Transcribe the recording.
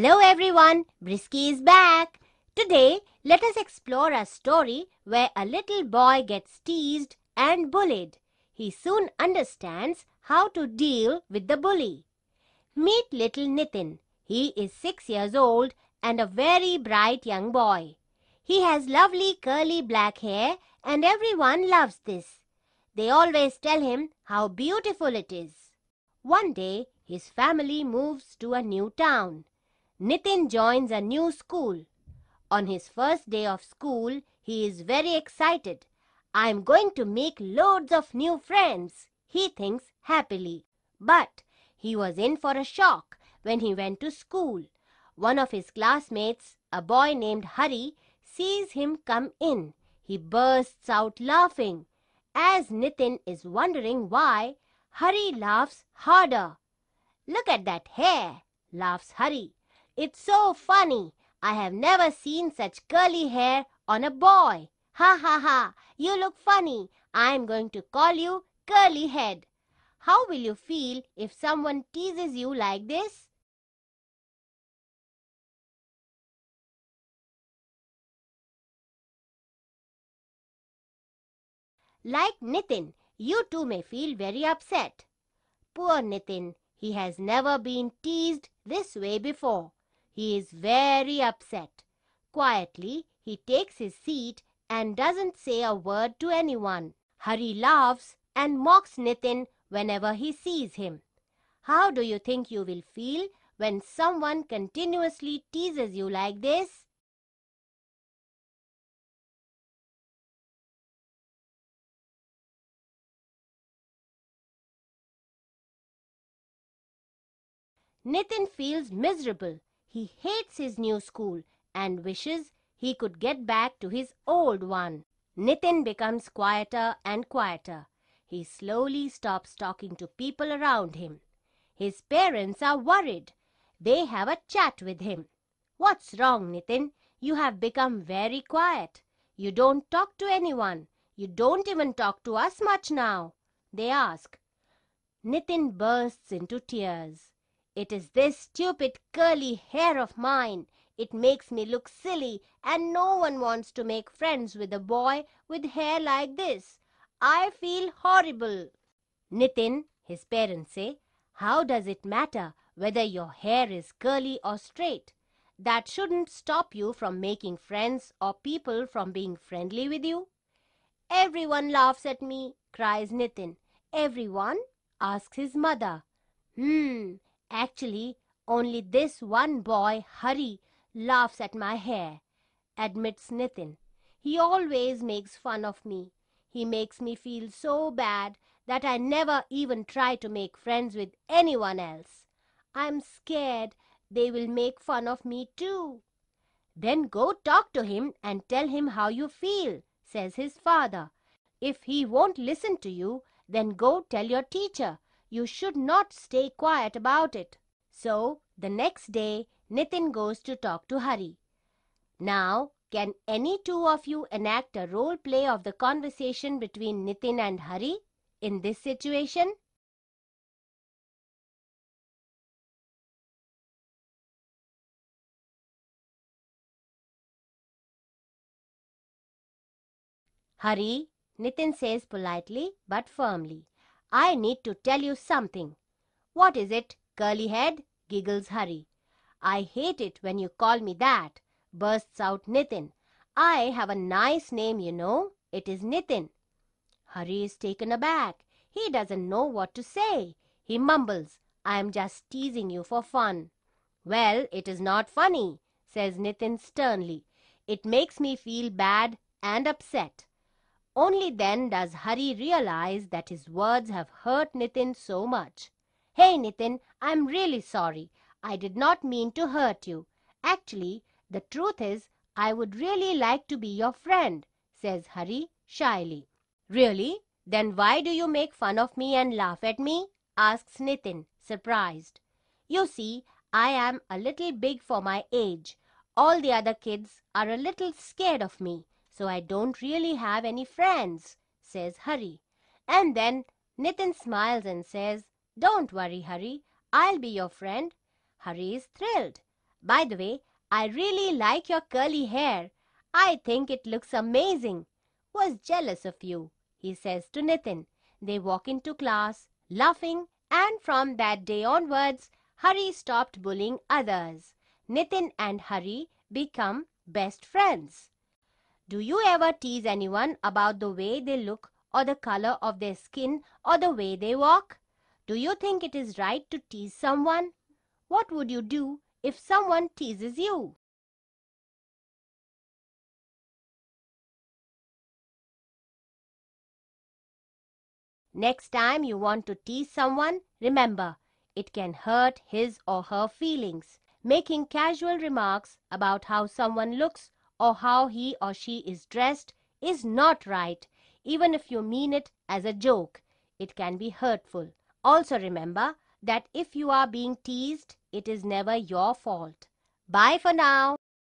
Hello everyone, Brisky is back. Today, let us explore a story where a little boy gets teased and bullied. He soon understands how to deal with the bully. Meet little Nitin. He is six years old and a very bright young boy. He has lovely curly black hair and everyone loves this. They always tell him how beautiful it is. One day, his family moves to a new town. Nitin joins a new school. On his first day of school, he is very excited. I'm going to make loads of new friends, he thinks happily. But he was in for a shock when he went to school. One of his classmates, a boy named Hari, sees him come in. He bursts out laughing. As Nitin is wondering why, Hari laughs harder. Look at that hair, laughs Hari. It's so funny. I have never seen such curly hair on a boy. Ha ha ha. You look funny. I'm going to call you Curly Head. How will you feel if someone teases you like this? Like Nitin, you too may feel very upset. Poor Nitin, he has never been teased this way before. He is very upset. Quietly, he takes his seat and doesn't say a word to anyone. Hari laughs and mocks Nitin whenever he sees him. How do you think you will feel when someone continuously teases you like this? Nitin feels miserable he hates his new school and wishes he could get back to his old one. Nitin becomes quieter and quieter. He slowly stops talking to people around him. His parents are worried. They have a chat with him. What's wrong, Nitin? You have become very quiet. You don't talk to anyone. You don't even talk to us much now. They ask. Nitin bursts into tears. It is this stupid curly hair of mine. It makes me look silly, and no one wants to make friends with a boy with hair like this. I feel horrible. Nitin, his parents say, how does it matter whether your hair is curly or straight? That shouldn't stop you from making friends or people from being friendly with you. Everyone laughs at me, cries Nitin. Everyone? asks his mother. Hmm, Actually, only this one boy, Hari, laughs at my hair, admits Nitin. He always makes fun of me. He makes me feel so bad that I never even try to make friends with anyone else. I'm scared they will make fun of me too. Then go talk to him and tell him how you feel, says his father. If he won't listen to you, then go tell your teacher you should not stay quiet about it. So the next day, Nitin goes to talk to Hari. Now, can any two of you enact a role play of the conversation between Nitin and Hari in this situation? Hari, Nitin says politely but firmly. I need to tell you something. What is it, curly head? giggles Hurry. I hate it when you call me that, bursts out Nitin. I have a nice name, you know. It is Nitin. Hurry is taken aback. He doesn't know what to say. He mumbles, I am just teasing you for fun. Well, it is not funny, says Nitin sternly. It makes me feel bad and upset. Only then does Hari realize that his words have hurt Nitin so much. Hey Nitin, I'm really sorry. I did not mean to hurt you. Actually, the truth is, I would really like to be your friend, says Hari shyly. Really? Then why do you make fun of me and laugh at me? asks Nitin, surprised. You see, I am a little big for my age. All the other kids are a little scared of me so I don't really have any friends, says Hari. And then Nitin smiles and says, Don't worry, Hari, I'll be your friend. Hari is thrilled. By the way, I really like your curly hair. I think it looks amazing. Was jealous of you, he says to Nitin. They walk into class, laughing, and from that day onwards, Hari stopped bullying others. Nitin and Hari become best friends. Do you ever tease anyone about the way they look or the color of their skin or the way they walk? Do you think it is right to tease someone? What would you do if someone teases you? Next time you want to tease someone, remember, it can hurt his or her feelings. Making casual remarks about how someone looks or how he or she is dressed is not right, even if you mean it as a joke. It can be hurtful. Also remember that if you are being teased, it is never your fault. Bye for now.